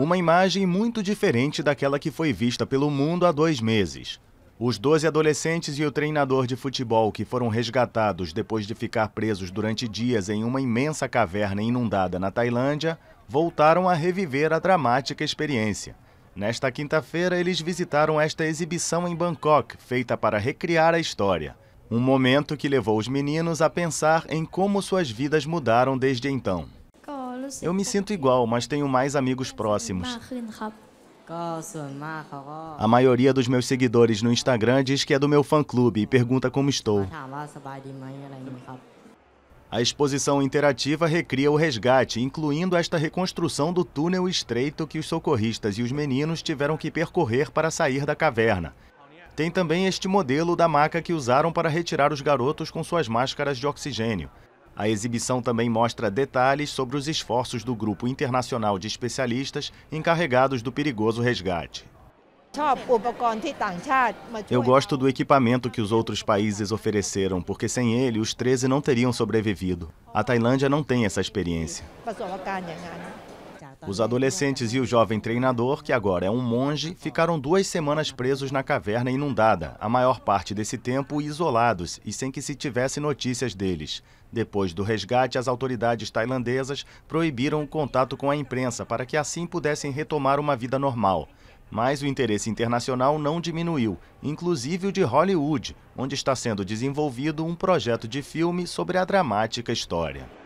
Uma imagem muito diferente daquela que foi vista pelo mundo há dois meses. Os 12 adolescentes e o treinador de futebol que foram resgatados depois de ficar presos durante dias em uma imensa caverna inundada na Tailândia voltaram a reviver a dramática experiência. Nesta quinta-feira, eles visitaram esta exibição em Bangkok, feita para recriar a história. Um momento que levou os meninos a pensar em como suas vidas mudaram desde então. Eu me tá sinto igual, mas tenho mais amigos próximos. A maioria dos meus seguidores no Instagram diz que é do meu fã-clube e pergunta como estou. A exposição interativa recria o resgate, incluindo esta reconstrução do túnel estreito que os socorristas e os meninos tiveram que percorrer para sair da caverna. Tem também este modelo da maca que usaram para retirar os garotos com suas máscaras de oxigênio. A exibição também mostra detalhes sobre os esforços do grupo internacional de especialistas encarregados do perigoso resgate. Eu gosto do equipamento que os outros países ofereceram, porque sem ele os 13 não teriam sobrevivido. A Tailândia não tem essa experiência. Os adolescentes e o jovem treinador, que agora é um monge, ficaram duas semanas presos na caverna inundada, a maior parte desse tempo isolados e sem que se tivesse notícias deles. Depois do resgate, as autoridades tailandesas proibiram o contato com a imprensa para que assim pudessem retomar uma vida normal. Mas o interesse internacional não diminuiu, inclusive o de Hollywood, onde está sendo desenvolvido um projeto de filme sobre a dramática história.